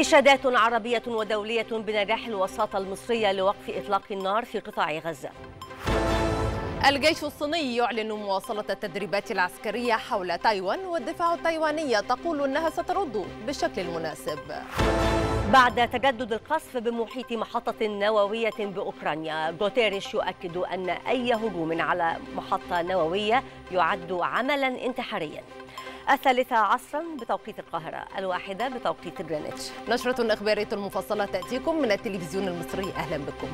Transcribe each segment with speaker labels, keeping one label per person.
Speaker 1: إشادات عربية ودولية
Speaker 2: بنجاح الوساطة المصرية لوقف إطلاق النار في قطاع غزة الجيش الصيني يعلن مواصلة التدريبات العسكرية حول تايوان والدفاع التايوانية تقول أنها سترد بالشكل المناسب بعد تجدد
Speaker 1: القصف بمحيط محطة نووية بأوكرانيا جوتيريش يؤكد أن أي هجوم على محطة نووية يعد عملا انتحاريا الثالثة
Speaker 2: عصرا بتوقيت القاهرة الواحدة بتوقيت جرينتش نشرة أخبارية المفصلة تأتيكم من التلفزيون المصري أهلا بكم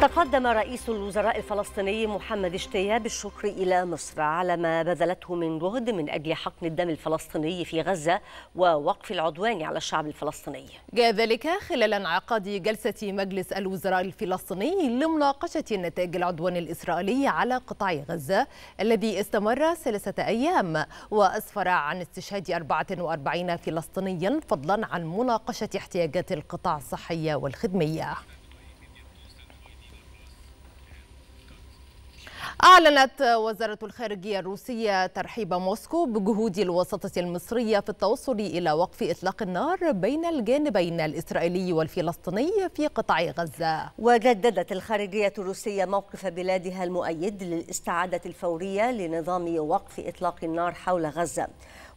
Speaker 1: تقدم رئيس الوزراء الفلسطيني محمد اشتيا بالشكر إلى مصر على ما بذلته من جهد من أجل حقن الدم الفلسطيني في غزة ووقف العدوان على الشعب الفلسطيني
Speaker 2: جاء ذلك خلال انعقاد جلسة مجلس الوزراء الفلسطيني لمناقشة نتائج العدوان الإسرائيلي على قطاع غزة الذي استمر ثلاثة أيام وأسفر عن استشهاد 44 فلسطينيا فضلا عن مناقشة احتياجات القطاع الصحية والخدمية أعلنت وزارة الخارجية الروسية ترحيب موسكو بجهود الوساطة المصرية في التوصل إلى وقف إطلاق النار بين الجانبين الإسرائيلي والفلسطيني في قطاع غزة وجددت الخارجية الروسية موقف بلادها
Speaker 1: المؤيد للاستعادة الفورية لنظام وقف إطلاق النار حول غزة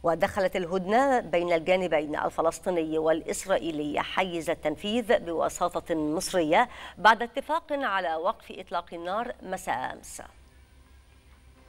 Speaker 1: ودخلت الهدنة بين الجانبين الفلسطيني والإسرائيلي حيز التنفيذ بوساطة مصرية بعد اتفاق على وقف إطلاق النار مساء أمس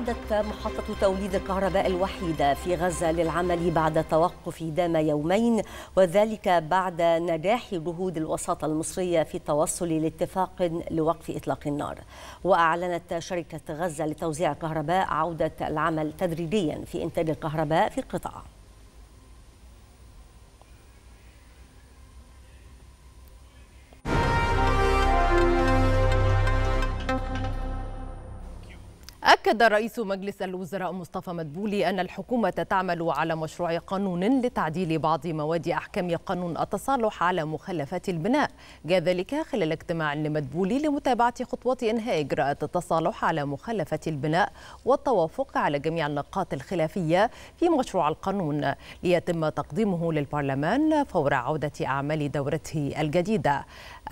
Speaker 1: عادت محطة توليد الكهرباء الوحيدة في غزة للعمل بعد توقف دام يومين وذلك بعد نجاح جهود الوساطة المصرية في التوصل لاتفاق لوقف إطلاق النار وأعلنت شركة غزة لتوزيع الكهرباء عودة العمل تدريجيا في إنتاج الكهرباء في القطاع
Speaker 2: أكد رئيس مجلس الوزراء مصطفى مدبولي أن الحكومة تعمل على مشروع قانون لتعديل بعض مواد أحكام قانون التصالح على مخلفات البناء جاء ذلك خلال اجتماع لمدبولي لمتابعة خطوات إنهاء إجراءات التصالح على مخلفات البناء والتوافق على جميع النقاط الخلافية في مشروع القانون ليتم تقديمه للبرلمان فور عودة أعمال دورته الجديدة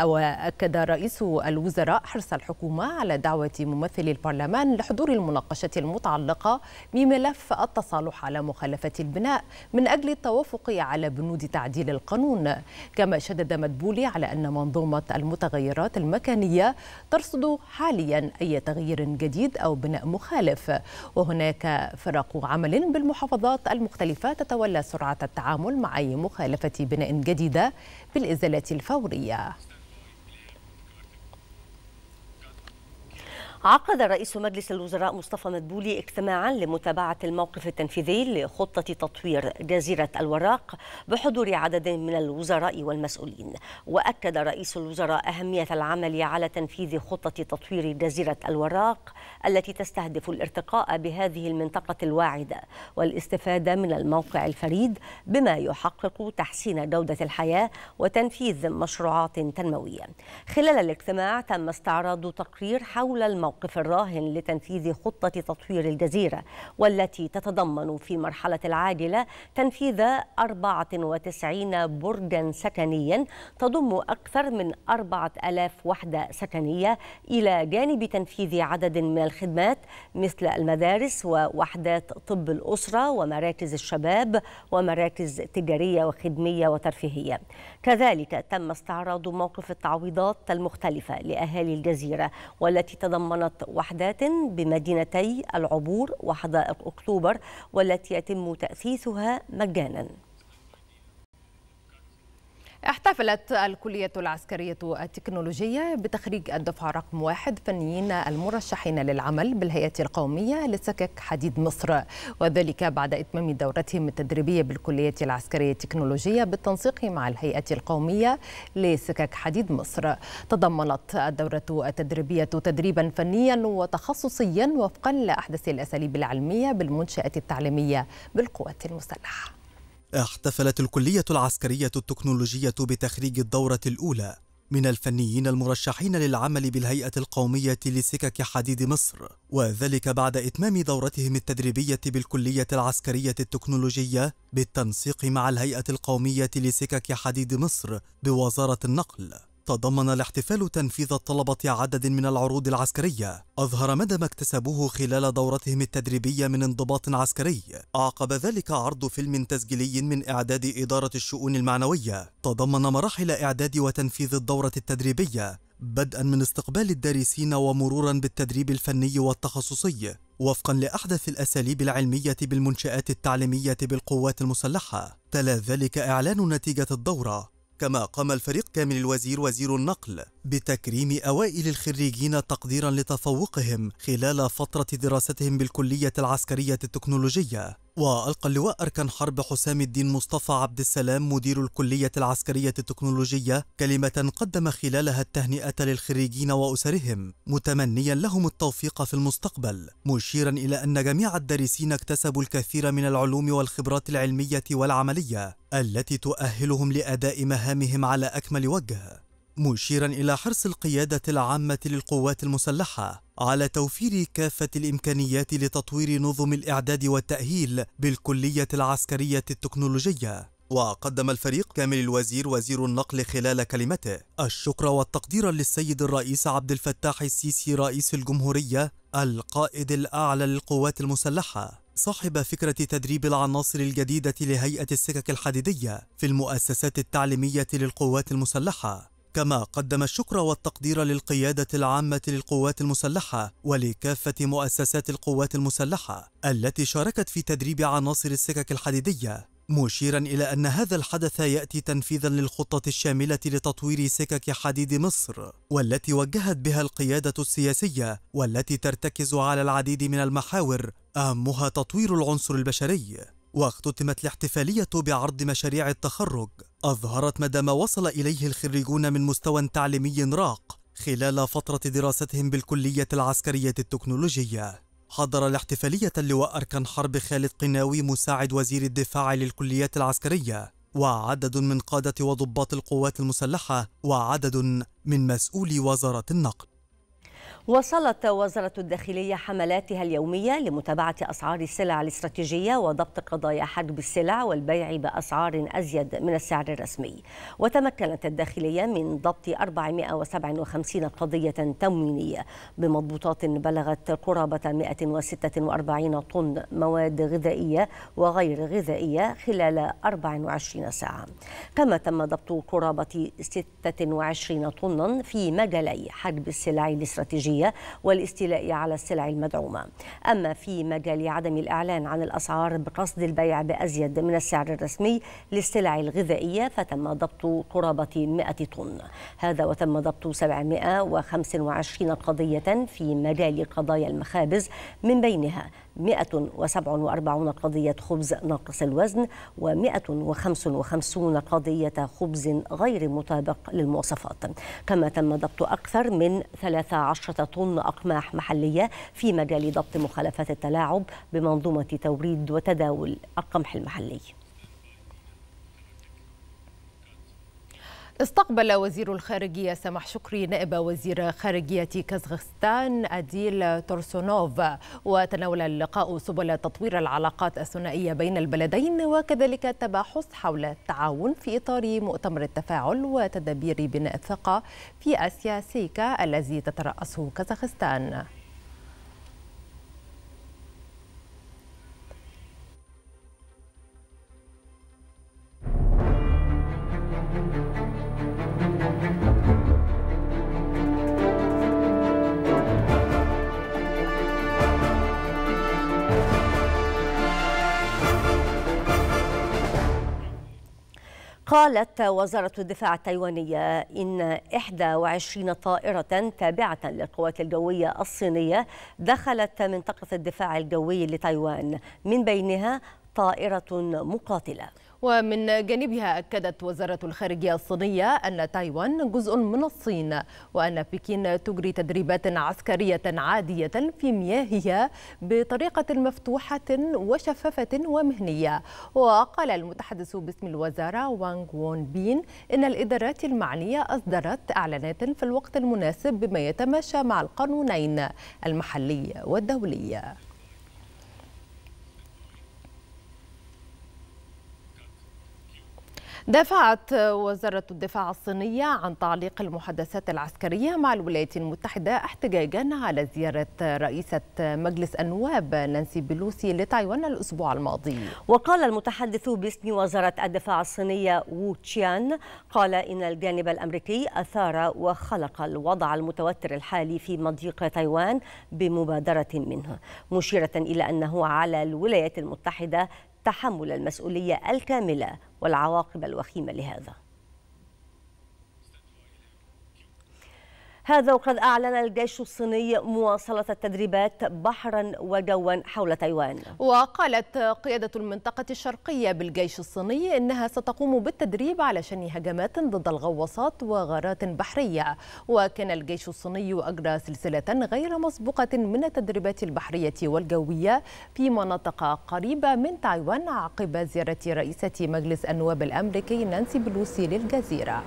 Speaker 2: وأكد رئيس الوزراء حرص الحكومة على دعوة ممثلي البرلمان لحضور المناقشة المتعلقة بملف التصالح على مخالفة البناء من أجل التوافق على بنود تعديل القانون كما شدد مدبولي على أن منظومة المتغيرات المكانية ترصد حاليا أي تغيير جديد أو بناء مخالف وهناك فرق عمل بالمحافظات المختلفة تتولى سرعة التعامل مع أي مخالفة بناء جديدة بالإزالة الفورية
Speaker 1: عقد رئيس مجلس الوزراء مصطفى مدبولي اجتماعا لمتابعة الموقف التنفيذي لخطة تطوير جزيرة الوراق بحضور عدد من الوزراء والمسؤولين وأكد رئيس الوزراء أهمية العمل على تنفيذ خطة تطوير جزيرة الوراق التي تستهدف الارتقاء بهذه المنطقة الواعدة والاستفادة من الموقع الفريد بما يحقق تحسين جودة الحياة وتنفيذ مشروعات تنموية خلال الاجتماع تم استعراض تقرير حول الموقع الموقف الراهن لتنفيذ خطة تطوير الجزيرة والتي تتضمن في المرحلة العاجلة تنفيذ 94 برجا سكنيا تضم أكثر من 4000 وحدة سكنية إلى جانب تنفيذ عدد من الخدمات مثل المدارس ووحدات طب الأسرة ومراكز الشباب ومراكز تجارية وخدمية وترفيهية كذلك تم استعراض موقف التعويضات المختلفة لأهالي الجزيرة والتي تضمن صيانة وحدات بمدينتي العبور وحدائق أكتوبر والتي يتم تأسيسها مجاناً
Speaker 2: احتفلت الكلية العسكرية التكنولوجية بتخريج الدفعة رقم واحد فنيين المرشحين للعمل بالهيئة القومية لسكك حديد مصر وذلك بعد إتمام دورتهم التدريبية بالكلية العسكرية التكنولوجية بالتنسيق مع الهيئة القومية لسكك حديد مصر تضمنت الدورة التدريبية تدريبا فنيا وتخصصيا وفقا لأحدث الأساليب العلمية بالمنشأة التعليمية بالقوات المسلحة
Speaker 3: احتفلت الكلية العسكرية التكنولوجية بتخريج الدورة الأولى من الفنيين المرشحين للعمل بالهيئة القومية لسكك حديد مصر وذلك بعد إتمام دورتهم التدريبية بالكلية العسكرية التكنولوجية بالتنسيق مع الهيئة القومية لسكك حديد مصر بوزارة النقل تضمن الاحتفال تنفيذ الطلبة عدد من العروض العسكرية أظهر مدى ما اكتسبوه خلال دورتهم التدريبية من انضباط عسكري أعقب ذلك عرض فيلم تسجيلي من إعداد إدارة الشؤون المعنوية تضمن مراحل إعداد وتنفيذ الدورة التدريبية بدءا من استقبال الدارسين ومرورا بالتدريب الفني والتخصصي وفقا لاحدث الاساليب العلميه بالمنشات التعليميه بالقوات المسلحه تلا ذلك اعلان نتيجه الدوره كما قام الفريق كامل الوزير وزير النقل بتكريم أوائل الخريجين تقديرا لتفوقهم خلال فترة دراستهم بالكلية العسكرية التكنولوجية وألقى اللواء أركان حرب حسام الدين مصطفى عبد السلام مدير الكلية العسكرية التكنولوجية كلمة قدم خلالها التهنئة للخريجين وأسرهم متمنيا لهم التوفيق في المستقبل مشيرا إلى أن جميع الدارسين اكتسبوا الكثير من العلوم والخبرات العلمية والعملية التي تؤهلهم لأداء مهامهم على أكمل وجه مشيرا إلى حرص القيادة العامة للقوات المسلحة على توفير كافة الإمكانيات لتطوير نظم الإعداد والتأهيل بالكلية العسكرية التكنولوجية وقدم الفريق كامل الوزير وزير النقل خلال كلمته الشكر والتقدير للسيد الرئيس عبد الفتاح السيسي رئيس الجمهورية القائد الأعلى للقوات المسلحة صاحب فكرة تدريب العناصر الجديدة لهيئة السكك الحديدية في المؤسسات التعليمية للقوات المسلحة كما قدم الشكر والتقدير للقيادة العامة للقوات المسلحة ولكافة مؤسسات القوات المسلحة التي شاركت في تدريب عناصر السكك الحديدية مشيرا إلى أن هذا الحدث يأتي تنفيذا للخطة الشاملة لتطوير سكك حديد مصر والتي وجهت بها القيادة السياسية والتي ترتكز على العديد من المحاور أهمها تطوير العنصر البشري واختتمت الاحتفالية بعرض مشاريع التخرج أظهرت مدى ما وصل إليه الخريجون من مستوى تعليمي راق خلال فترة دراستهم بالكلية العسكرية التكنولوجية حضر الاحتفالية اللواء أركان حرب خالد قناوي مساعد وزير الدفاع للكليات العسكرية وعدد من قادة وضباط القوات المسلحة وعدد من مسؤولي وزارة النقل
Speaker 1: وصلت وزارة الداخلية حملاتها اليومية لمتابعة أسعار السلع الاستراتيجية وضبط قضايا حجب السلع والبيع بأسعار أزيد من السعر الرسمي وتمكنت الداخلية من ضبط 457 قضية تموينية بمضبوطات بلغت قرابة 146 طن مواد غذائية وغير غذائية خلال 24 ساعة كما تم ضبط قرابة 26 طنا في مجالي حجب السلع الاستراتيجية التجارية والاستيلاء على السلع المدعومة أما في مجال عدم الإعلان عن الأسعار بقصد البيع بأزيد من السعر الرسمي للسلع الغذائية فتم ضبط قرابة 100 طن هذا وتم ضبط 725 قضية في مجال قضايا المخابز من بينها 147 قضية خبز ناقص الوزن و155 قضية خبز غير مطابق للمواصفات كما تم ضبط أكثر من 13 طن أقماح محلية في مجال ضبط مخالفات التلاعب بمنظومة توريد وتداول القمح المحلي
Speaker 2: استقبل وزير الخارجية سمح شكري نائب وزير خارجية كازاخستان أديل تورسونوف وتناول اللقاء سبل تطوير العلاقات الثنائية بين البلدين وكذلك التباحث حول التعاون في إطار مؤتمر التفاعل وتدابير بناء الثقة في آسيا سيكا الذي تترأسه كازاخستان
Speaker 1: قالت وزارة الدفاع التايوانية إن 21 طائرة تابعة للقوات الجوية الصينية دخلت منطقة الدفاع
Speaker 2: الجوي لتايوان من بينها طائرة مقاتلة ومن جانبها أكدت وزارة الخارجية الصينية أن تايوان جزء من الصين وأن بكين تجري تدريبات عسكرية عادية في مياهها بطريقة مفتوحة وشفافة ومهنية وقال المتحدث باسم الوزارة وانغ وون بين إن الإدارات المعنية أصدرت إعلانات في الوقت المناسب بما يتماشى مع القانونين المحلي والدولي دافعت وزارة الدفاع الصينية عن تعليق المحادثات العسكرية مع الولايات المتحدة احتجاجا على زيارة رئيسة مجلس النواب نانسي بيلوسي لتايوان الأسبوع الماضي وقال المتحدث باسم وزارة الدفاع
Speaker 1: الصينية وو تشيان قال إن الجانب الأمريكي أثار وخلق الوضع المتوتر الحالي في مضيق تايوان بمبادرة منه مشيرة إلى أنه على الولايات المتحدة تحمل المسؤولية الكاملة والعواقب الوخيمة لهذا هذا وقد أعلن الجيش الصيني مواصلة التدريبات بحرا وجوا حول
Speaker 2: تايوان وقالت قيادة المنطقة الشرقية بالجيش الصيني إنها ستقوم بالتدريب على شن هجمات ضد الغواصات وغارات بحرية وكان الجيش الصيني أجرى سلسلة غير مسبوقة من التدريبات البحرية والجوية في مناطق قريبة من تايوان عقب زيارة رئيسة مجلس النواب الأمريكي نانسي بلوسي للجزيرة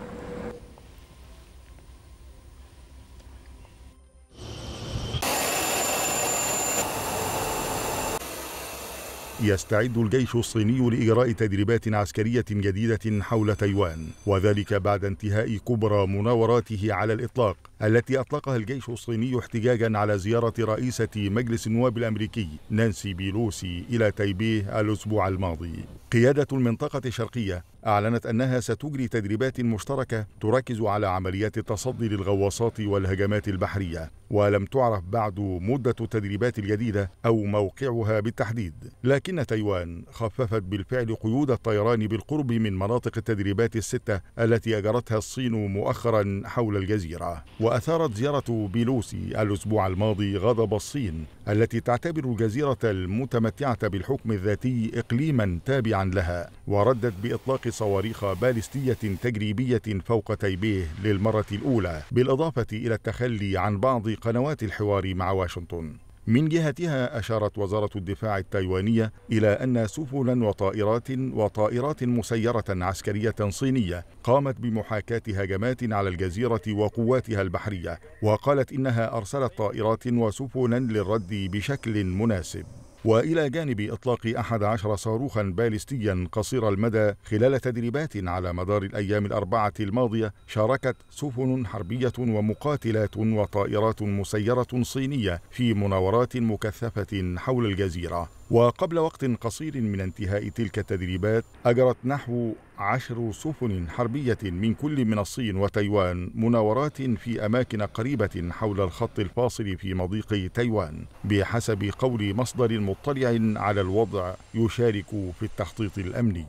Speaker 4: يستعد الجيش الصيني لإجراء تدريبات عسكرية جديدة حول تايوان وذلك بعد انتهاء كبرى مناوراته على الإطلاق التي أطلقها الجيش الصيني احتجاجا على زيارة رئيسة مجلس النواب الأمريكي نانسي بيلوسي إلى تايبيه الأسبوع الماضي قيادة المنطقة الشرقية أعلنت أنها ستجري تدريبات مشتركة تركز على عمليات التصدي للغواصات والهجمات البحرية ولم تعرف بعد مدة التدريبات الجديدة أو موقعها بالتحديد لكن تايوان خففت بالفعل قيود الطيران بالقرب من مناطق التدريبات الستة التي أجرتها الصين مؤخرا حول الجزيرة وأثارت زيارة بيلوسي الأسبوع الماضي غضب الصين التي تعتبر الجزيرة المتمتعة بالحكم الذاتي إقليما تابعا لها وردت بإطلاق صواريخ باليستية تجريبية فوق تايبيه للمرة الأولى بالإضافة إلى التخلي عن بعض قنوات الحوار مع واشنطن من جهتها أشارت وزارة الدفاع التايوانية إلى أن سفنا وطائرات وطائرات مسيرة عسكرية صينية قامت بمحاكاة هجمات على الجزيرة وقواتها البحرية وقالت إنها أرسلت طائرات وسفنا للرد بشكل مناسب وإلى جانب إطلاق أحد عشر صاروخا باليستيا قصير المدى خلال تدريبات على مدار الأيام الأربعة الماضية شاركت سفن حربية ومقاتلات وطائرات مسيرة صينية في مناورات مكثفة حول الجزيرة وقبل وقت قصير من انتهاء تلك التدريبات أجرت نحو عشر سفن حربية من كل من الصين وتايوان مناورات في أماكن قريبة حول الخط الفاصل في مضيق تايوان بحسب قول مصدر مطلع على الوضع يشارك في التخطيط الأمني.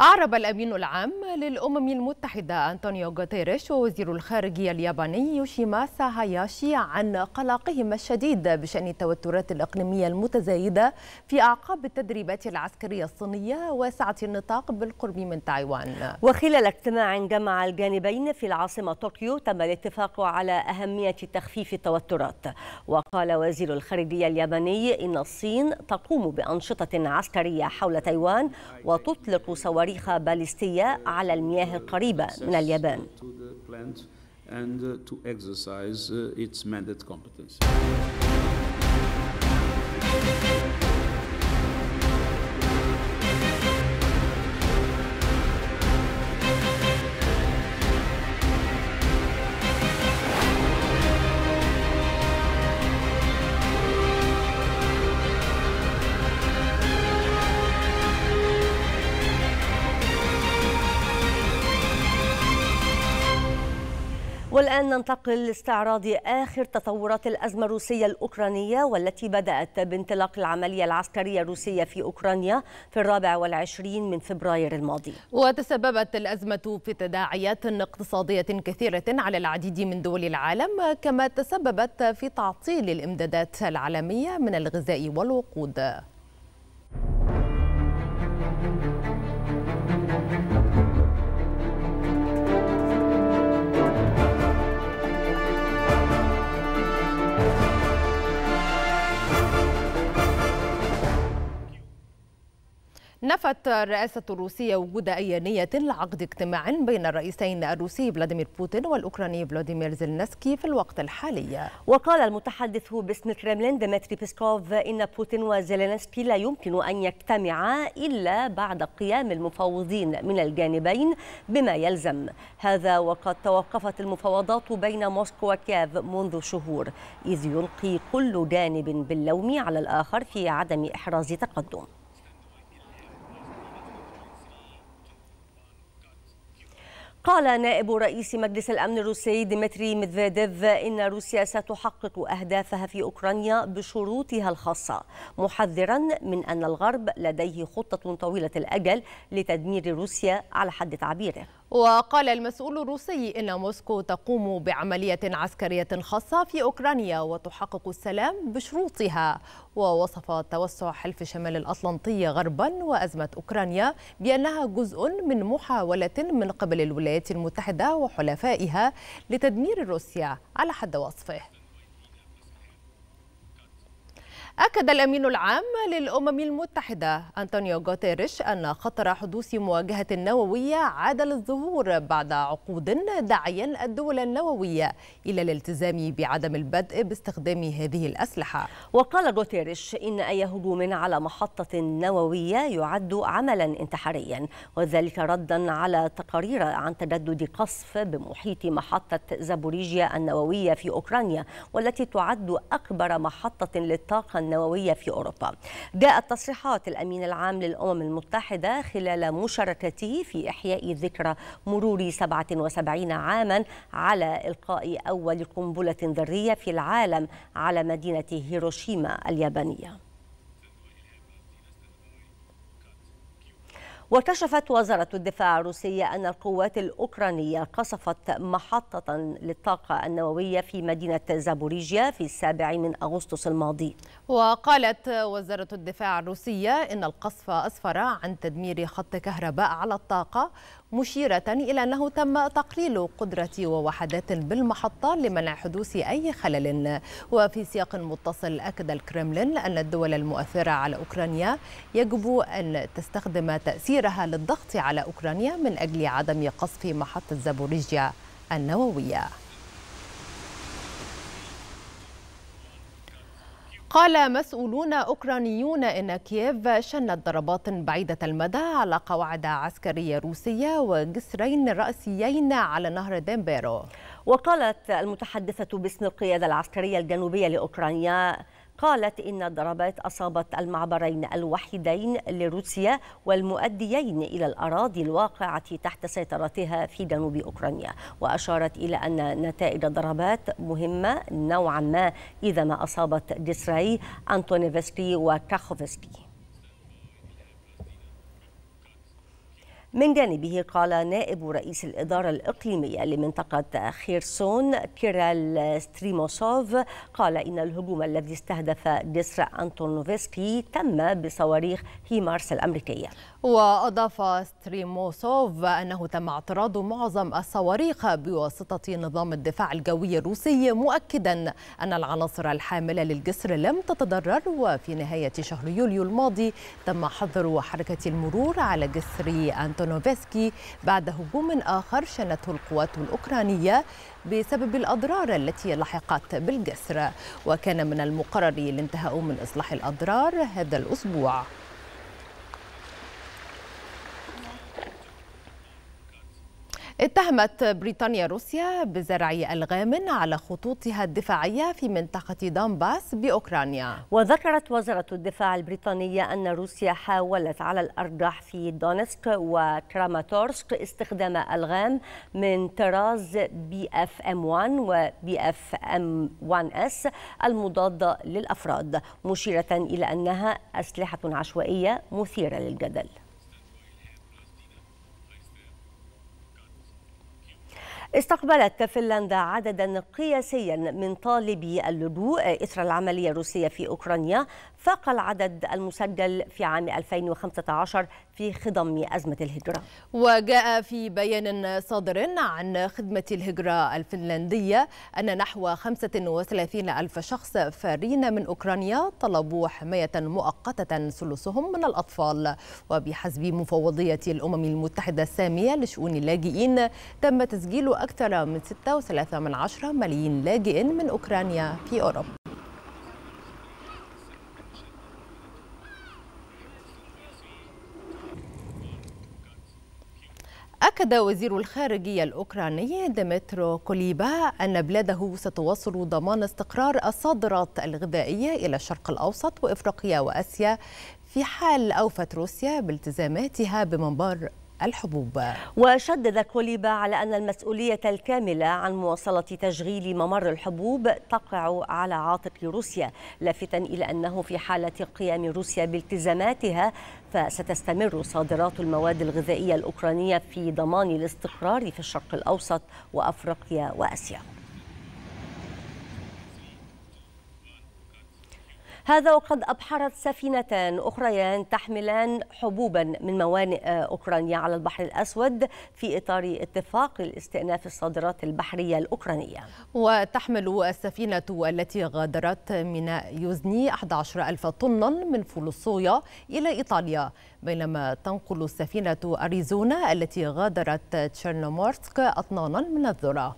Speaker 2: أعرب الأمين العام للأمم المتحدة أنطونيو غوتيريش ووزير الخارجية الياباني يوشيماسا هاياشي عن قلقهما الشديد بشأن التوترات الإقليمية المتزايدة في أعقاب التدريبات العسكرية الصينية واسعة النطاق بالقرب من تايوان.
Speaker 1: وخلال اجتماع جمع الجانبين في العاصمة طوكيو تم الاتفاق على أهمية تخفيف التوترات وقال وزير الخارجية الياباني إن الصين تقوم بأنشطة عسكرية حول تايوان وتطلق صواريخ صواريخ باليستية على المياه القريبة من اليابان
Speaker 5: and uh, to exercise uh, its mandate
Speaker 1: والآن ننتقل لاستعراض آخر تطورات الأزمة الروسية الأوكرانية والتي بدأت بانطلاق العملية العسكرية الروسية في أوكرانيا في الرابع والعشرين من فبراير الماضي
Speaker 2: وتسببت الأزمة في تداعيات اقتصادية كثيرة على العديد من دول العالم كما تسببت في تعطيل الإمدادات العالمية من الغذاء والوقود نفت الرئاسة الروسية وجود أي نية لعقد اجتماع بين الرئيسين الروسي فلاديمير بوتين والأوكراني فلاديمير زيلنسكي في الوقت الحالي وقال المتحدث باسم كريملين ديمتري بيسكوف إن
Speaker 1: بوتين وزيلنسكي لا يمكن أن يجتمعا إلا بعد قيام المفاوضين من الجانبين بما يلزم هذا وقد توقفت المفاوضات بين موسكو وكييف منذ شهور إذ يلقي كل جانب باللوم على الآخر في عدم إحراز تقدم قال نائب رئيس مجلس الأمن الروسي ديمتري ميدفيديف إن روسيا ستحقق أهدافها في أوكرانيا بشروطها الخاصة محذرا من أن الغرب لديه خطة طويلة الأجل لتدمير
Speaker 2: روسيا على حد تعبيره وقال المسؤول الروسي إن موسكو تقوم بعملية عسكرية خاصة في أوكرانيا وتحقق السلام بشروطها ووصف توسع حلف شمال الأطلنطي غربا وأزمة أوكرانيا بأنها جزء من محاولة من قبل الولايات المتحدة وحلفائها لتدمير روسيا على حد وصفه أكد الأمين العام للأمم المتحدة أنطونيو غوتيريش أن خطر حدوث مواجهة نووية عاد للظهور بعد عقود داعيا الدول النووية إلى الالتزام بعدم البدء باستخدام هذه الأسلحة وقال غوتيريش
Speaker 1: إن أي هجوم على محطة نووية يعد عملا انتحاريا وذلك ردا على تقارير عن تجدد قصف بمحيط محطة زابوريجيا النووية في أوكرانيا والتي تعد أكبر محطة للطاقة النووية في أوروبا جاءت تصريحات الأمين العام للأمم المتحدة خلال مشاركته في إحياء ذكرى مرور 77 عاما على إلقاء أول قنبلة ذرية في العالم على مدينة هيروشيما اليابانية وكشفت وزارة الدفاع الروسية أن القوات الأوكرانية قصفت محطة للطاقة النووية في مدينة زابوريجيا في السابع من أغسطس الماضي
Speaker 2: وقالت وزارة الدفاع الروسية إن القصف أسفر عن تدمير خط كهرباء على الطاقة مشيرة إلى أنه تم تقليل قدرة ووحدات بالمحطة لمنع حدوث أي خلل وفي سياق متصل أكد الكرملين أن الدول المؤثرة على أوكرانيا يجب أن تستخدم تأثيرها للضغط على أوكرانيا من أجل عدم قصف محطة زابوريجيا النووية قال مسؤولون أوكرانيون إن كييف شنت ضربات بعيدة المدى على قواعد عسكرية روسية وجسرين رأسيين على نهر ديمبيرو وقالت
Speaker 1: المتحدثة باسم القيادة العسكرية الجنوبية لأوكرانيا قالت إن الضربات أصابت المعبرين الوحيدين لروسيا والمؤديين إلى الأراضي الواقعة تحت سيطرتها في جنوب أوكرانيا وأشارت إلى أن نتائج الضربات مهمة نوعا ما إذا ما أصابت جسري أنتونيفسكي وكاخوفسكي من جانبه قال نائب رئيس الإدارة الإقليمية لمنطقة خيرسون كيرال ستريموسوف قال إن الهجوم الذي استهدف جسر أنتونوفسكي تم بصواريخ هيمارس الأمريكية
Speaker 2: وأضاف ستريموسوف أنه تم اعتراض معظم الصواريخ بواسطة نظام الدفاع الجوي الروسي مؤكدا أن العناصر الحاملة للجسر لم تتضرر وفي نهاية شهر يوليو الماضي تم حظر حركة المرور على جسر أنتونوفسكي بعد هجوم آخر شنته القوات الأوكرانية بسبب الأضرار التي لحقت بالجسر وكان من المقرر الانتهاء من إصلاح الأضرار هذا الأسبوع اتهمت بريطانيا روسيا بزرع الغام على خطوطها الدفاعية في منطقة دونباس بأوكرانيا وذكرت وزارة
Speaker 1: الدفاع البريطانية أن روسيا حاولت على الأرجح في دونسك وكراماتورسك استخدام ألغام من طراز بي اف ام 1 وبي اف ام 1 اس المضادة للأفراد مشيرة إلى أنها أسلحة عشوائية مثيرة للجدل استقبلت فنلندا عددا قياسيا من طالبي اللجوء إثر العملية الروسية في أوكرانيا فاق العدد المسجل في عام 2015 في خضم أزمة الهجرة
Speaker 2: وجاء في بيان صادر عن خدمة الهجرة الفنلندية أن نحو 35 ألف شخص فارين من أوكرانيا طلبوا حماية مؤقتة ثلثهم من الأطفال وبحسب مفوضية الأمم المتحدة السامية لشؤون اللاجئين تم تسجيل أكثر من 6.3 ملايين لاجئ من أوكرانيا في أوروبا أكد وزير الخارجية الأوكراني ديمترو كوليبا أن بلاده ستواصل ضمان استقرار الصادرات الغذائية إلى الشرق الأوسط وإفريقيا وآسيا في حال أوفت روسيا بالتزاماتها بمنبر الحبوب
Speaker 1: وشدد كوليبا على أن المسؤولية الكاملة عن مواصلة تشغيل ممر الحبوب تقع على عاتق روسيا لافتا إلى أنه في حالة قيام روسيا بالتزاماتها فستستمر صادرات المواد الغذائية الأوكرانية في ضمان الاستقرار في الشرق الأوسط وأفريقيا وآسيا هذا وقد أبحرت سفينتان أخريان تحملان حبوبا من موانئ آه، أوكرانيا على البحر الأسود في إطار اتفاق لاستئناف الصادرات البحرية الأوكرانية
Speaker 2: وتحمل السفينة التي غادرت ميناء يوزني 11 ألف طنا من فول الصويا إلى إيطاليا بينما تنقل السفينة أريزونا التي غادرت تشيرنومورسك أطنانا من الذرة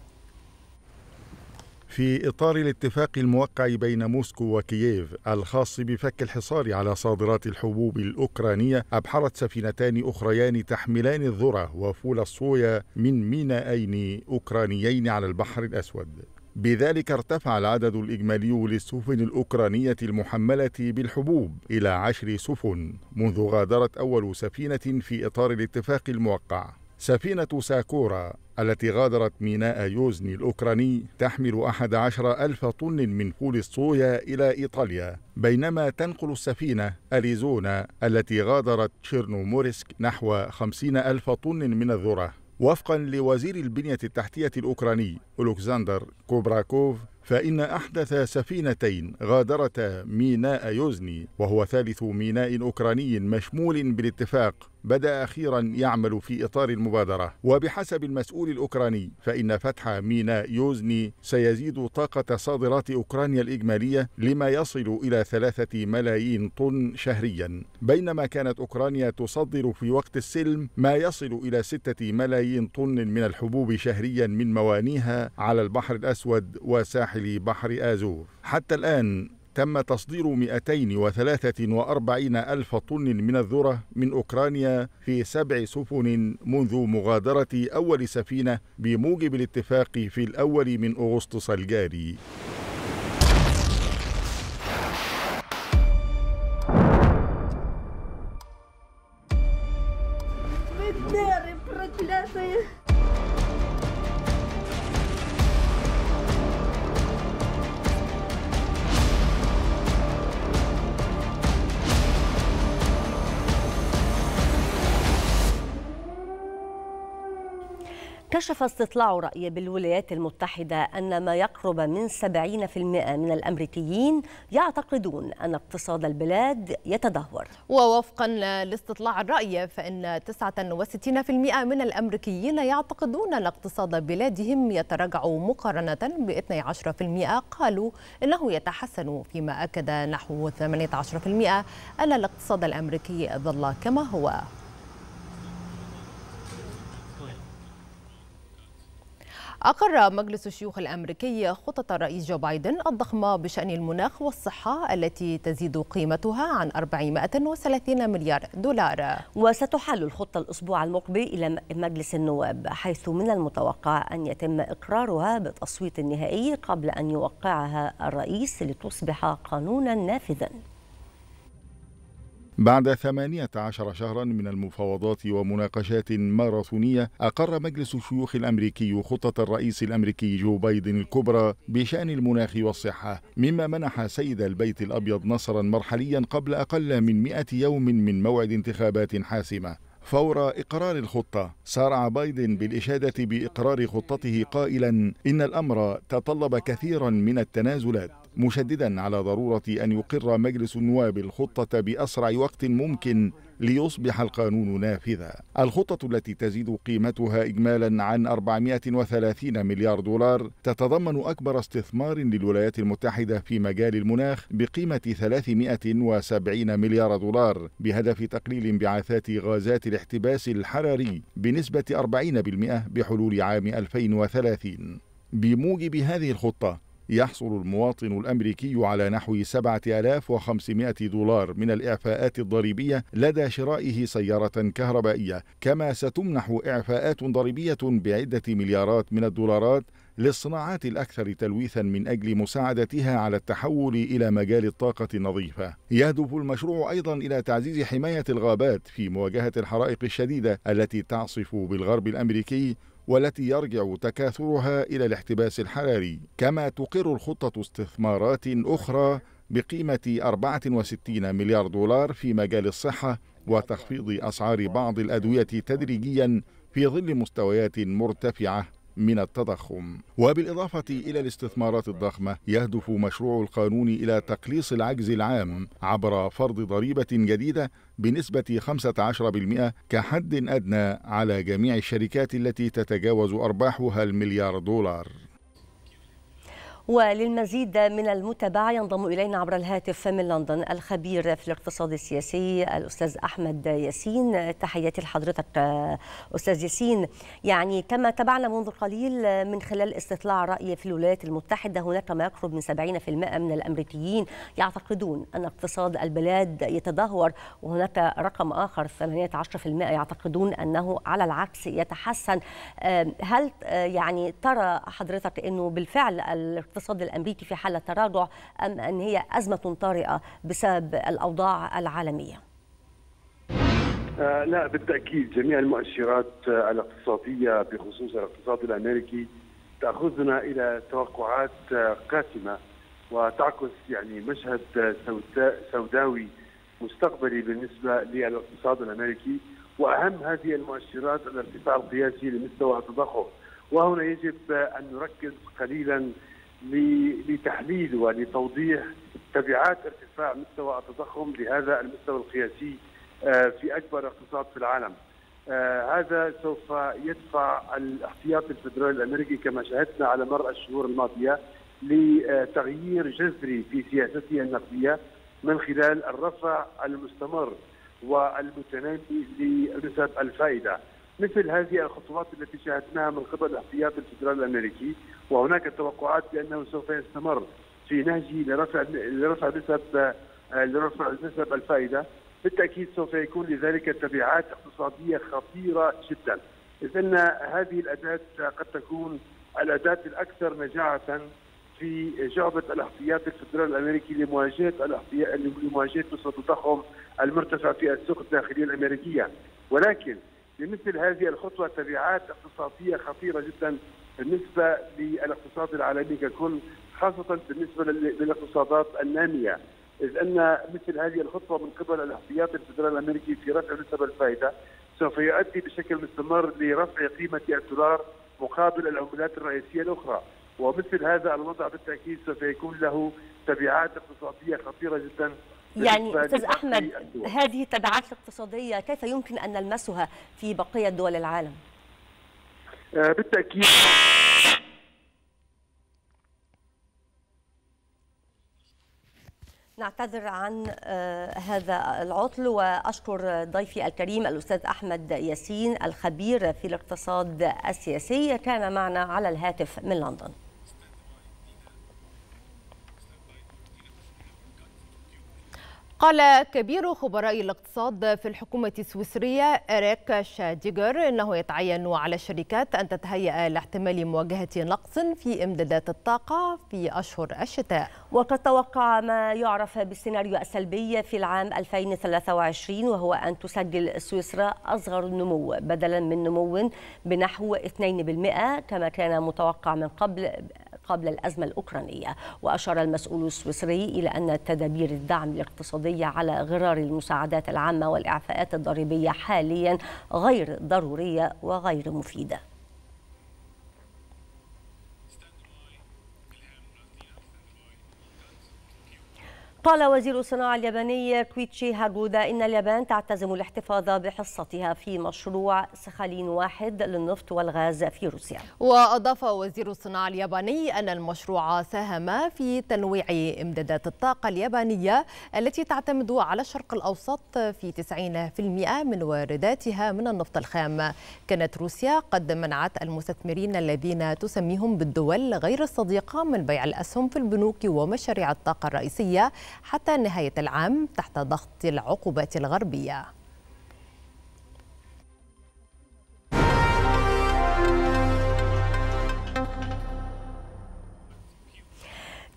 Speaker 4: في إطار الاتفاق الموقع بين موسكو وكييف الخاص بفك الحصار على صادرات الحبوب الأوكرانية أبحرت سفينتان أخريان تحملان الذرة وفول الصويا من مينائين أوكرانيين على البحر الأسود بذلك ارتفع العدد الإجمالي للسفن الأوكرانية المحملة بالحبوب إلى عشر سفن منذ غادرت أول سفينة في إطار الاتفاق الموقع سفينة ساكورا التي غادرت ميناء يوزني الأوكراني تحمل أحد عشر ألف طن من فول الصويا إلى إيطاليا بينما تنقل السفينة أريزونا التي غادرت موريسك نحو خمسين ألف طن من الذرة وفقا لوزير البنية التحتية الأوكراني ألكسندر كوبراكوف فإن أحدث سفينتين غادرتا ميناء يوزني وهو ثالث ميناء أوكراني مشمول بالاتفاق بدأ أخيرا يعمل في إطار المبادرة وبحسب المسؤول الأوكراني فإن فتح ميناء يوزني سيزيد طاقة صادرات أوكرانيا الإجمالية لما يصل إلى ثلاثة ملايين طن شهريا بينما كانت أوكرانيا تصدر في وقت السلم ما يصل إلى ستة ملايين طن من الحبوب شهريا من موانيها على البحر الأسود وساحل بحر آزور حتى الآن تم تصدير 243 ألف طن من الذرة من أوكرانيا في سبع سفن منذ مغادرة أول سفينة بموجب الاتفاق في الأول من أغسطس الجاري
Speaker 1: كشف استطلاع رأي بالولايات المتحدة أن ما يقرب من 70% من الأمريكيين يعتقدون أن اقتصاد
Speaker 2: البلاد يتدهور ووفقا لاستطلاع الرأي فإن 69% من الأمريكيين يعتقدون أن اقتصاد بلادهم يتراجع مقارنة ب 12% قالوا أنه يتحسن فيما أكد نحو 18% أن الاقتصاد الأمريكي ظل كما هو أقر مجلس الشيوخ الأمريكي خطط الرئيس جو بايدن الضخمة بشأن المناخ والصحة التي تزيد قيمتها عن 430 مليار دولار وستحل الخطة الأسبوع المقبل
Speaker 1: إلى مجلس النواب حيث من المتوقع أن يتم إقرارها بتصويت نهائي قبل أن يوقعها الرئيس لتصبح قانونا نافذا
Speaker 4: بعد 18 شهرا من المفاوضات ومناقشات ماراثونية أقر مجلس الشيوخ الأمريكي خطة الرئيس الأمريكي جو بايدن الكبرى بشأن المناخ والصحة مما منح سيد البيت الأبيض نصرا مرحليا قبل أقل من 100 يوم من موعد انتخابات حاسمة فور إقرار الخطة سارع بايدن بالإشادة بإقرار خطته قائلا إن الأمر تطلب كثيرا من التنازلات مشددا على ضرورة أن يقر مجلس النواب الخطة بأسرع وقت ممكن ليصبح القانون نافذا الخطة التي تزيد قيمتها إجمالا عن 430 مليار دولار تتضمن أكبر استثمار للولايات المتحدة في مجال المناخ بقيمة 370 مليار دولار بهدف تقليل انبعاثات غازات الاحتباس الحراري بنسبة 40% بحلول عام 2030 بموجب هذه الخطة يحصل المواطن الأمريكي على نحو 7500 دولار من الإعفاءات الضريبية لدى شرائه سيارة كهربائية كما ستمنح إعفاءات ضريبية بعدة مليارات من الدولارات للصناعات الأكثر تلويثا من أجل مساعدتها على التحول إلى مجال الطاقة النظيفة يهدف المشروع أيضا إلى تعزيز حماية الغابات في مواجهة الحرائق الشديدة التي تعصف بالغرب الأمريكي والتي يرجع تكاثرها إلى الاحتباس الحراري كما تقر الخطة استثمارات أخرى بقيمة 64 مليار دولار في مجال الصحة وتخفيض أسعار بعض الأدوية تدريجيا في ظل مستويات مرتفعة من التضخم وبالإضافة إلى الاستثمارات الضخمة يهدف مشروع القانون إلى تقليص العجز العام عبر فرض ضريبة جديدة بنسبة 15% كحد أدنى على جميع الشركات التي تتجاوز أرباحها المليار دولار
Speaker 1: وللمزيد من المتابعة ينضم إلينا عبر الهاتف من لندن الخبير في الاقتصاد السياسي الأستاذ أحمد ياسين تحياتي لحضرتك أستاذ ياسين يعني كما تابعنا منذ قليل من خلال استطلاع رأي في الولايات المتحدة هناك ما يقرب من 70% من الأمريكيين يعتقدون أن اقتصاد البلاد يتدهور وهناك رقم آخر 18% يعتقدون أنه على العكس يتحسن هل أه، يعني ترى حضرتك أنه بالفعل الاقتصاد الاقتصاد الامريكي في حاله تراجع ام ان هي ازمه طارئه بسبب الاوضاع العالميه؟
Speaker 6: آه، لا بالتاكيد جميع المؤشرات الاقتصاديه بخصوص الاقتصاد الامريكي تاخذنا الى توقعات آه، قاتمه وتعكس يعني مشهد آه، سوداوي مستقبلي بالنسبه للاقتصاد الامريكي واهم هذه المؤشرات الارتفاع القياسي لمستوى التضخم وهنا يجب ان نركز قليلا لتحليل ولتوضيح تبعات ارتفاع مستوى التضخم لهذا المستوى القياسي آه، في اكبر اقتصاد في العالم. آه، هذا سوف يدفع الاحتياط الفدرالي الامريكي كما شاهدنا على مر الشهور الماضيه لتغيير جذري في سياسته النقديه من خلال الرفع المستمر والمتنامي لنسب الفائده. مثل هذه الخطوات التي شاهدناها من قبل الاحتياط الفدرال الامريكي وهناك توقعات بانه سوف يستمر في نهجه لرفع لرفع نسب لرفع نسب الفائده بالتاكيد سوف يكون لذلك تبعات اقتصاديه خطيره جدا اذ ان هذه الاداه قد تكون الاداه الاكثر نجاعه في جعبة الاحتياط الفدرالي الأمريكي لمواجهة لمواجهة نسبة التضخم المرتفع في السوق الداخلية الأمريكية ولكن لمثل هذه الخطوة تبعات اقتصادية خطيرة جدا بالنسبة للاقتصاد العالمي ككل خاصة بالنسبة للاقتصادات النامية إذ أن مثل هذه الخطوة من قبل الاحتياط الفدرالي الأمريكي في رفع نسب الفائدة سوف يؤدي بشكل مستمر لرفع قيمة الدولار مقابل العملات الرئيسية الأخرى ومثل هذا الوضع بالتأكيد سوف يكون له تبعات اقتصادية خطيرة جدا يعني استاذ احمد
Speaker 1: هذه التبعات الاقتصاديه كيف يمكن ان نلمسها في بقيه دول العالم؟
Speaker 6: آه، بالتاكيد
Speaker 1: نعتذر عن آه، هذا العطل واشكر ضيفي الكريم الاستاذ احمد ياسين الخبير في الاقتصاد السياسي كان معنا على الهاتف من لندن
Speaker 2: قال كبير خبراء الاقتصاد في الحكومة السويسرية إريك شاديجر إنه يتعين على الشركات أن تتهيأ لاحتمال مواجهة نقص في إمدادات الطاقة في أشهر الشتاء وقد توقع ما يعرف بالسيناريو السلبي في
Speaker 1: العام 2023 وهو أن تسجل سويسرا أصغر نمو بدلا من نمو بنحو 2% كما كان متوقع من قبل قبل الأزمة الأوكرانية وأشار المسؤول السويسري إلى أن تدابير الدعم الاقتصادية على غرار المساعدات العامة والإعفاءات الضريبية حاليا غير ضرورية وغير مفيدة قال وزير الصناعة الياباني كويتشي هاجودا إن اليابان تعتزم الاحتفاظ بحصتها في مشروع سخالين واحد للنفط والغاز في روسيا
Speaker 2: وأضاف وزير الصناعة الياباني أن المشروع ساهم في تنويع إمدادات الطاقة اليابانية التي تعتمد على الشرق الأوسط في 90% من وارداتها من النفط الخام كانت روسيا قد منعت المستثمرين الذين تسميهم بالدول غير الصديقة من بيع الأسهم في البنوك ومشاريع الطاقة الرئيسية حتى نهاية العام تحت ضغط العقوبات الغربية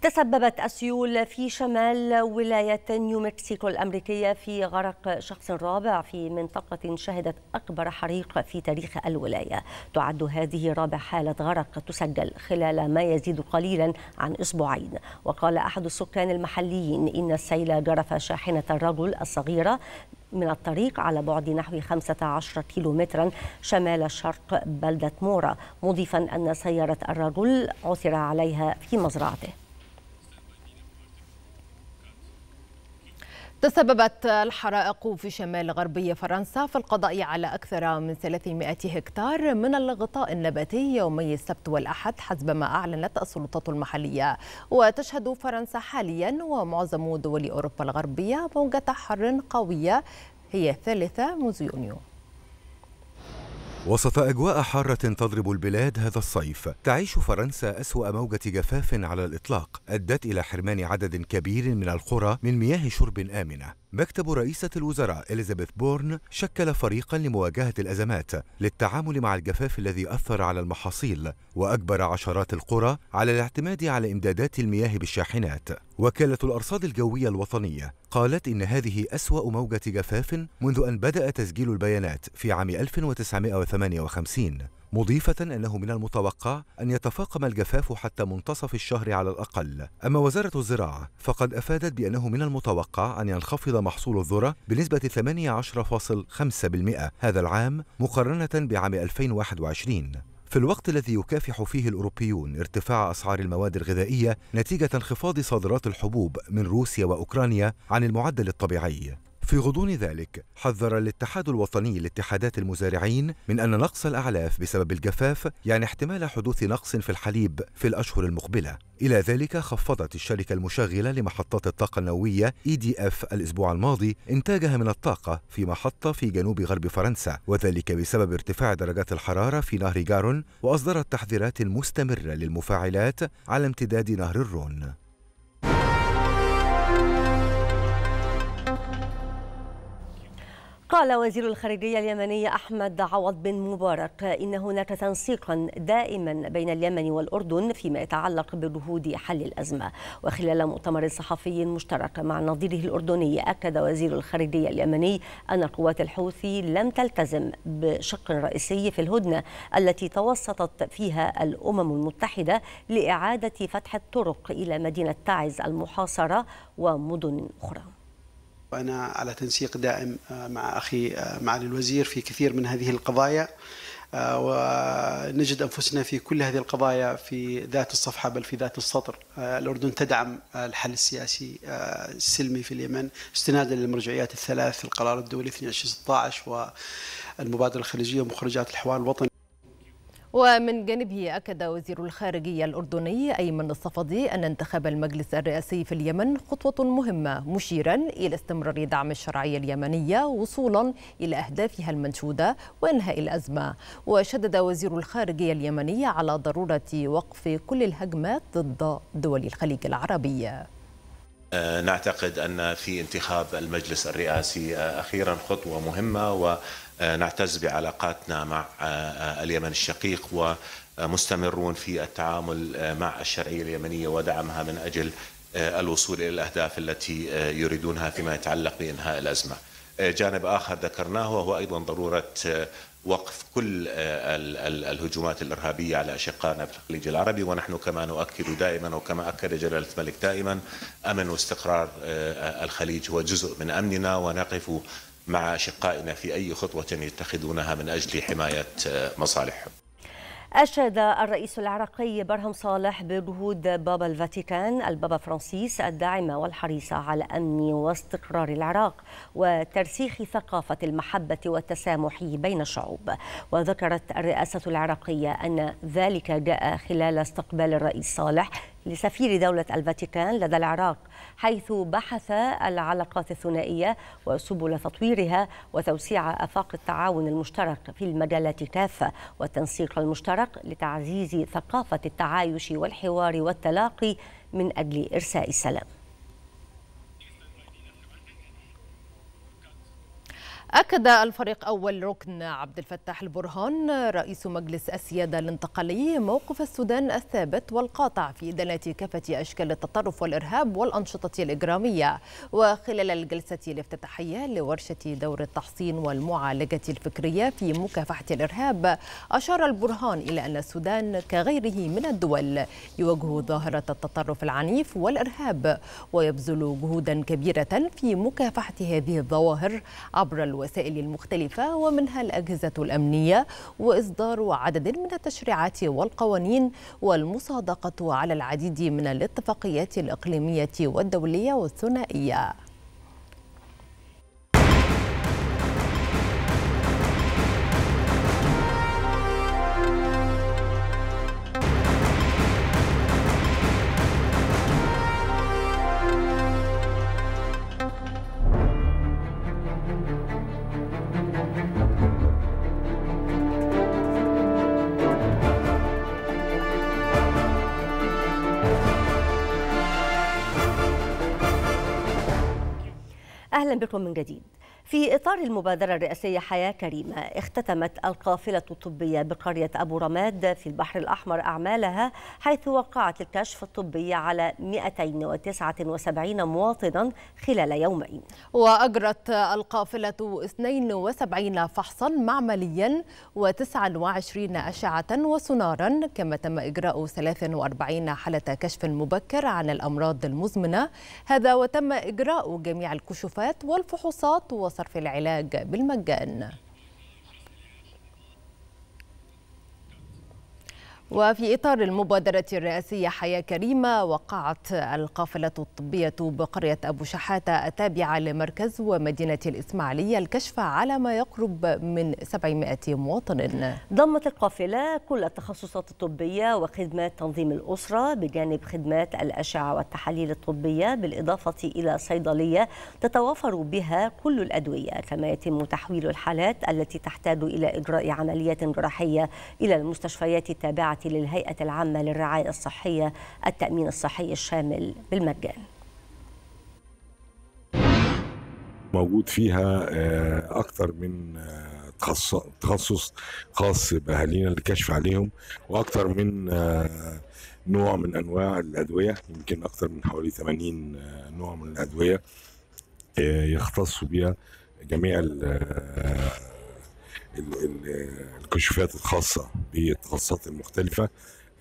Speaker 1: تسببت السيول في شمال ولاية نيو مكسيكو الأمريكية في غرق شخص رابع في منطقة شهدت أكبر حريق في تاريخ الولاية تعد هذه رابع حالة غرق تسجل خلال ما يزيد قليلا عن أسبوعين وقال أحد السكان المحليين إن السيل جرف شاحنة الرجل الصغيرة من الطريق على بعد نحو 15 كيلومترا شمال شرق بلدة مورا مضيفا أن سيارة الرجل عثر عليها في مزرعته
Speaker 2: تسببت الحرائق في شمال غربي فرنسا في القضاء على أكثر من 300 هكتار من الغطاء النباتي يومي السبت والأحد حسب ما أعلنت السلطات المحلية وتشهد فرنسا حاليا ومعظم دول أوروبا الغربية موجة حر قوية هي الثالثة منذ يونيو
Speaker 7: وسط أجواء حارة تضرب البلاد هذا الصيف تعيش فرنسا أسوأ موجة جفاف على الإطلاق أدت إلى حرمان عدد كبير من القرى من مياه شرب آمنة مكتب رئيسة الوزراء إليزابيث بورن شكل فريقا لمواجهة الأزمات للتعامل مع الجفاف الذي أثر على المحاصيل وأجبر عشرات القرى على الاعتماد على إمدادات المياه بالشاحنات وكالة الأرصاد الجوية الوطنية قالت إن هذه أسوأ موجة جفاف منذ أن بدأ تسجيل البيانات في عام 1958 مضيفة أنه من المتوقع أن يتفاقم الجفاف حتى منتصف الشهر على الأقل أما وزارة الزراعة فقد أفادت بأنه من المتوقع أن ينخفض محصول الذرة بنسبة 18.5% هذا العام مقارنة بعام 2021 في الوقت الذي يكافح فيه الأوروبيون ارتفاع أسعار المواد الغذائية نتيجة انخفاض صادرات الحبوب من روسيا وأوكرانيا عن المعدل الطبيعي في غضون ذلك حذر الاتحاد الوطني لاتحادات المزارعين من أن نقص الأعلاف بسبب الجفاف يعني احتمال حدوث نقص في الحليب في الأشهر المقبلة إلى ذلك خفضت الشركة المشغلة لمحطات الطاقة النووية EDF الأسبوع الماضي إنتاجها من الطاقة في محطة في جنوب غرب فرنسا وذلك بسبب ارتفاع درجات الحرارة في نهر جارون وأصدرت تحذيرات مستمرة للمفاعلات على امتداد نهر الرون
Speaker 1: قال وزير الخارجية اليمني أحمد عوض بن مبارك إن هناك تنسيقا دائما بين اليمن والأردن فيما يتعلق بجهود حل الأزمة وخلال مؤتمر صحفي مشترك مع نظيره الأردني أكد وزير الخارجية اليمني أن قوات الحوثي لم تلتزم بشق رئيسي في الهدنة التي توسطت فيها الأمم المتحدة لإعادة فتح الطرق إلى مدينة تعز المحاصرة ومدن أخرى
Speaker 2: وأنا
Speaker 3: على تنسيق دائم آه، مع أخي آه، معالي الوزير في كثير من هذه القضايا آه، ونجد أنفسنا في كل هذه القضايا في ذات الصفحة بل في ذات السطر الأردن تدعم الحل السياسي السلمي في اليمن استنادا للمرجعيات الثلاث القرار الدولي 2216 والمبادرة الخليجية ومخرجات الحوار الوطني
Speaker 2: ومن جانبه أكد وزير الخارجية الأردني أيمن الصفدي أن انتخاب المجلس الرئاسي في اليمن خطوة مهمة مشيرا إلى استمرار دعم الشرعية اليمنية وصولا إلى أهدافها المنشودة وإنهاء الأزمة وشدد وزير الخارجية اليمني على ضرورة وقف كل الهجمات ضد دول الخليج العربية
Speaker 5: آه، نعتقد ان في انتخاب المجلس الرئاسي آه، اخيرا خطوه مهمه و آه، نعتز بعلاقاتنا مع آه، آه، اليمن الشقيق ومستمرون في التعامل مع الشرعيه اليمنيه ودعمها من اجل الوصول الى الاهداف التي يريدونها فيما يتعلق بانهاء الازمه. جانب اخر ذكرناه وهو ايضا ضروره وقف كل الهجومات الارهابيه على اشقائنا في الخليج العربي ونحن كما نؤكد دائما وكما اكد جلاله الملك دائما امن واستقرار الخليج هو جزء من امننا ونقف مع أشقائنا في أي خطوة يتخذونها من أجل حماية مصالحهم
Speaker 1: أشاد الرئيس العراقي برهم صالح بجهود بابا الفاتيكان البابا فرانسيس الداعمة والحريصة على أمن واستقرار العراق وترسيخ ثقافة المحبة والتسامح بين الشعوب وذكرت الرئاسة العراقية أن ذلك جاء خلال استقبال الرئيس صالح لسفير دولة الفاتيكان لدى العراق حيث بحث العلاقات الثنائية وسبل تطويرها وتوسيع آفاق التعاون المشترك في المجالات كافة والتنسيق المشترك لتعزيز ثقافة التعايش والحوار والتلاقي
Speaker 2: من أجل إرساء السلام أكد الفريق أول ركن عبد الفتاح البرهان رئيس مجلس السيادة الانتقالي موقف السودان الثابت والقاطع في إدانة كافة أشكال التطرف والإرهاب والأنشطة الإجرامية وخلال الجلسة الافتتاحية لورشة دور التحصين والمعالجة الفكرية في مكافحة الإرهاب أشار البرهان إلى أن السودان كغيره من الدول يواجه ظاهرة التطرف العنيف والإرهاب ويبذل جهودا كبيرة في مكافحة هذه الظواهر عبر الو... الوسائل المختلفة ومنها الأجهزة الأمنية وإصدار عدد من التشريعات والقوانين والمصادقة على العديد من الاتفاقيات الإقليمية والدولية والثنائية
Speaker 1: اهلا بكم من جديد في إطار المبادرة الرئاسية حياة كريمة اختتمت القافلة الطبية بقرية أبو رماد في البحر الأحمر أعمالها حيث وقعت الكشف الطبي
Speaker 2: على 279 مواطنا خلال يومين وأجرت القافلة 72 فحصا معمليا و29 أشعة وسونارا كما تم إجراء 43 حالة كشف مبكر عن الأمراض المزمنة هذا وتم إجراء جميع الكشوفات والفحوصات وص يتأثر في العلاج بالمجان وفي إطار المبادرة الرئاسية حياة كريمة وقعت القافلة الطبية بقرية أبو شحاتة التابعة لمركز ومدينة الإسماعيلية الكشف على ما يقرب من 700 مواطن
Speaker 1: ضمت القافلة كل التخصصات الطبية وخدمات تنظيم الأسرة بجانب خدمات الأشعة والتحاليل الطبية بالإضافة إلى صيدلية تتوافر بها كل الأدوية كما يتم تحويل الحالات التي تحتاج إلى إجراء عمليات جراحية إلى المستشفيات التابعة للهيئة العامة للرعاية الصحية التأمين الصحي الشامل بالمجان
Speaker 6: موجود فيها آه، أكثر من آه، تخصص خاص بأهالينا كشف عليهم وأكثر من آه، نوع من أنواع الأدوية يمكن أكثر من حوالي 80 نوع من الأدوية يختص بها جميع الكشوفات
Speaker 3: الخاصة بالتخصصات المختلفة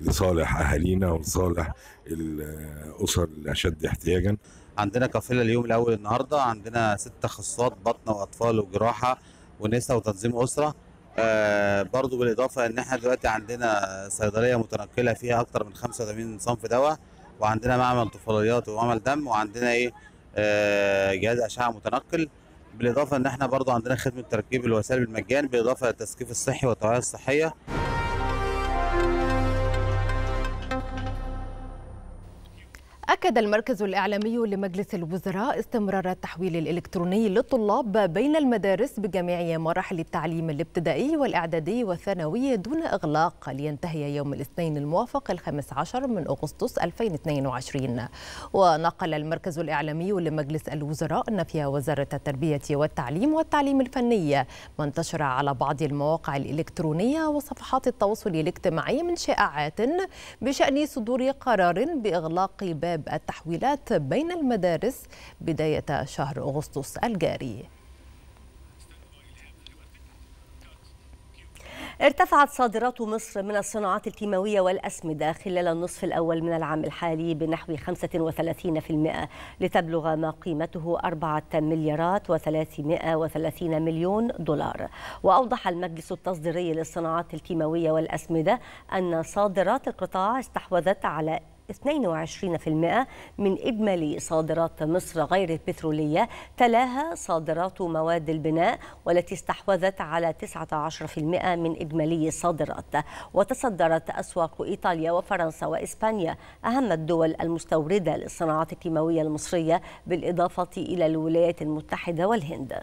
Speaker 3: لصالح أهالينا ولصالح الأسر الأشد احتياجا عندنا قافلة اليوم الأول النهاردة عندنا ست تخصصات بطنة وأطفال وجراحة ونساء وتنظيم أسرة آه برضو بالإضافة إن إحنا دلوقتي عندنا صيدلية متنقلة فيها أكتر من 85 صنف دواء وعندنا معمل طفيليات ومعمل دم وعندنا إيه آه جهاز أشعة متنقل بالاضافه ان احنا برضو عندنا خدمه تركيب الوسائل بالمجان بالاضافه للتسقيف الصحي والتوعيه الصحيه
Speaker 2: أكد المركز الإعلامي لمجلس الوزراء استمرار التحويل الإلكتروني للطلاب بين المدارس بجميع مراحل التعليم الابتدائي والإعدادي والثانوي دون إغلاق لينتهي يوم الاثنين الموافق الخامس عشر من أغسطس 2022 ونقل المركز الإعلامي لمجلس الوزراء أن في وزارة التربية والتعليم والتعليم الفني ما انتشر على بعض المواقع الإلكترونية وصفحات التواصل الاجتماعي من شائعات بشأن صدور قرار بإغلاق باب استجلاب التحويلات بين المدارس بداية شهر أغسطس الجاري ارتفعت
Speaker 1: صادرات مصر من الصناعات الكيماوية والأسمدة خلال النصف الأول من العام الحالي بنحو 35% لتبلغ ما قيمته 4 مليارات و330 مليون دولار وأوضح المجلس التصديري للصناعات الكيماوية والأسمدة أن صادرات القطاع استحوذت على 22% من إجمالي صادرات مصر غير البترولية تلاها صادرات مواد البناء والتي استحوذت على 19% من إجمالي الصادرات وتصدرت أسواق إيطاليا وفرنسا وإسبانيا أهم الدول المستوردة للصناعات الكيماوية المصرية بالإضافة إلى الولايات المتحدة
Speaker 2: والهند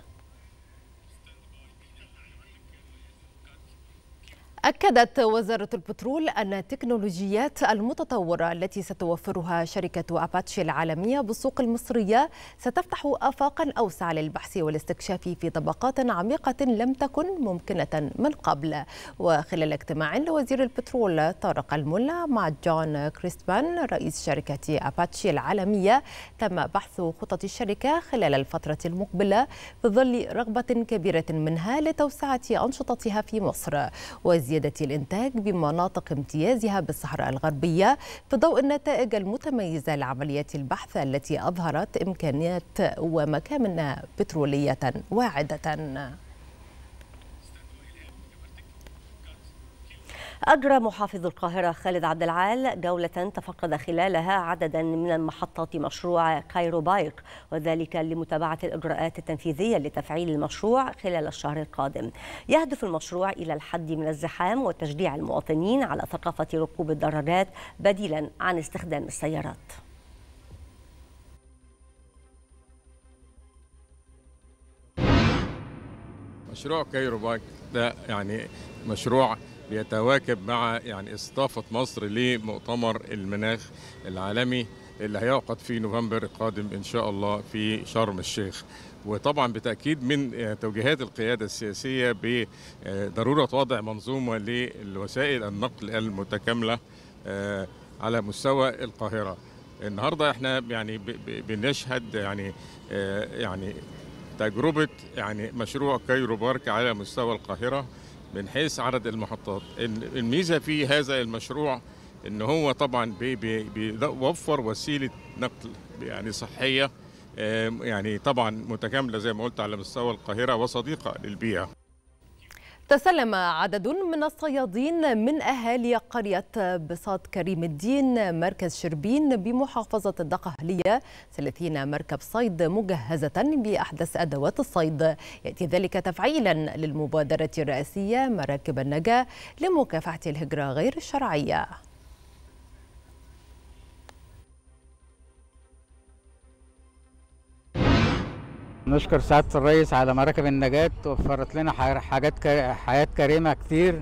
Speaker 2: أكدت وزارة البترول أن التكنولوجيات المتطورة التي ستوفرها شركة أباتشي العالمية بالسوق المصرية ستفتح آفاقا أوسع للبحث والاستكشاف في طبقات عميقة لم تكن ممكنة من قبل وخلال اجتماع لوزير البترول طارق الملا مع جون كريستبان رئيس شركة أباتشي العالمية تم بحث خطط الشركة خلال الفترة المقبلة في ظل رغبة كبيرة منها لتوسعة أنشطتها في مصر وزير زيادة الإنتاج بمناطق امتيازها بالصحراء الغربية في ضوء النتائج المتميزة لعمليات البحث التي أظهرت إمكانيات ومكامن بترولية واعدة
Speaker 1: أجرى محافظ القاهرة خالد عبد العال جولة تفقد خلالها عددا من المحطات مشروع كايرو بايك وذلك لمتابعة الإجراءات التنفيذية لتفعيل المشروع خلال الشهر القادم يهدف المشروع إلى الحد من الزحام وتشجيع المواطنين على ثقافة ركوب الدراجات بديلا عن استخدام السيارات
Speaker 5: مشروع كايرو بايك ده يعني مشروع بيتواكب مع يعني استضافه مصر لمؤتمر المناخ العالمي اللي هيعقد في نوفمبر القادم ان شاء الله في شرم الشيخ وطبعا بالتاكيد من توجيهات القياده السياسيه بضروره وضع منظومه للوسائل النقل المتكامله آه، على مستوى القاهره النهارده احنا يعني بنشهد يعني آه، يعني تجربه يعني مشروع كايرو بارك على مستوى القاهره من حيث عدد المحطات الميزه في هذا المشروع ان هو طبعا بيوفر وسيله نقل يعني صحيه يعني طبعا متكامله زي ما قلت على مستوى القاهره وصديقه للبيئه
Speaker 2: تسلم عدد من الصيادين من أهالي قرية بساط كريم الدين مركز شربين بمحافظة الدقهلية 30 مركب صيد مجهزة بأحدث أدوات الصيد يأتي ذلك تفعيلا للمبادرة الرئاسية مراكب النجاة لمكافحة الهجرة غير الشرعية
Speaker 4: نشكر سعادة الرئيس على مراكب النجاة وفرت لنا حاجات حياة كريمة كتير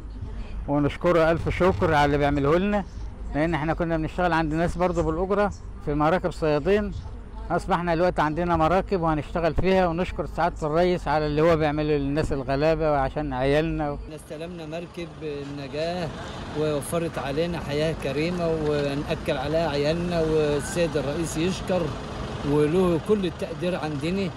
Speaker 4: ونشكره ألف شكر على اللي بيعمله لنا لأن احنا كنا بنشتغل عند ناس برضه بالأجرة في مراكب صيادين أصبحنا دلوقتي عندنا مراكب وهنشتغل فيها ونشكر سعادة الرئيس على اللي هو بيعمله للناس الغلابة وعشان عيالنا و...
Speaker 3: استلمنا مركب
Speaker 2: النجاة ووفرت علينا حياة كريمة ونأكل عليها عيالنا والسيد الرئيس يشكر وله كل التقدير عندنا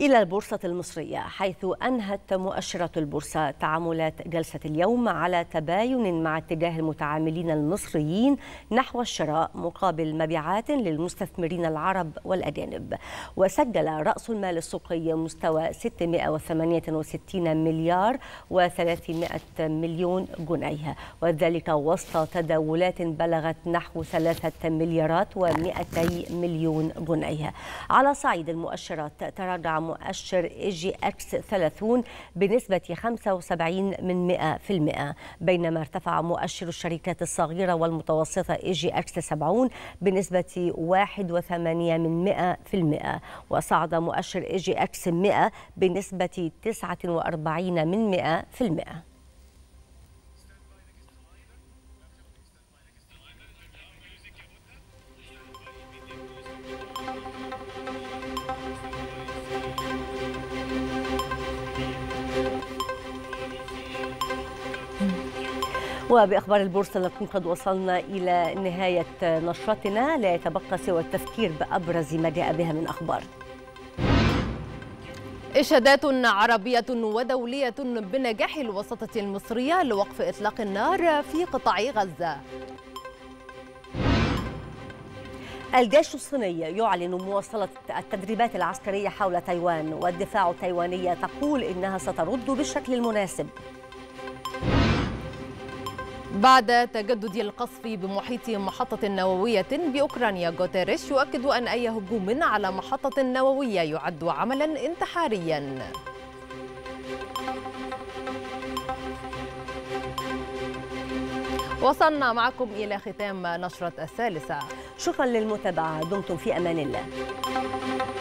Speaker 1: إلى البورصة المصرية حيث أنهت مؤشرة البورصة تعاملات جلسة اليوم على تباين مع اتجاه المتعاملين المصريين نحو الشراء مقابل مبيعات للمستثمرين العرب والأجانب وسجل رأس المال السوقي مستوى 668 مليار و300 مليون جنيه وذلك وسط تداولات بلغت نحو 3 مليارات و200 مليون جنيه على صعيد المؤشرات تراجع مؤشر جي أكس 30 بنسبة 75 من 100% بينما ارتفع مؤشر الشركات الصغيرة والمتوسطة جي أكس 70 بنسبة 81% من 100% وصعد مؤشر جي أكس 100 بنسبة 49 من 100% وبأخبار البورصة نكون قد وصلنا إلى نهاية نشرتنا لا يتبقى سوى التفكير بأبرز ما جاء بها من أخبار
Speaker 2: إشادات عربية ودولية بنجاح الوساطة المصرية لوقف إطلاق النار في قطاع غزة
Speaker 1: الجيش الصيني يعلن مواصلة التدريبات العسكرية حول تايوان والدفاع التايوانية تقول إنها سترد بالشكل المناسب
Speaker 2: بعد تجدد القصف بمحيط محطة نووية بأوكرانيا غوتيريش يؤكد أن أي هجوم على محطة نووية يعد عملا انتحاريا وصلنا معكم إلى ختام نشرة الثالثة شكرا للمتابعة دمتم في أمان الله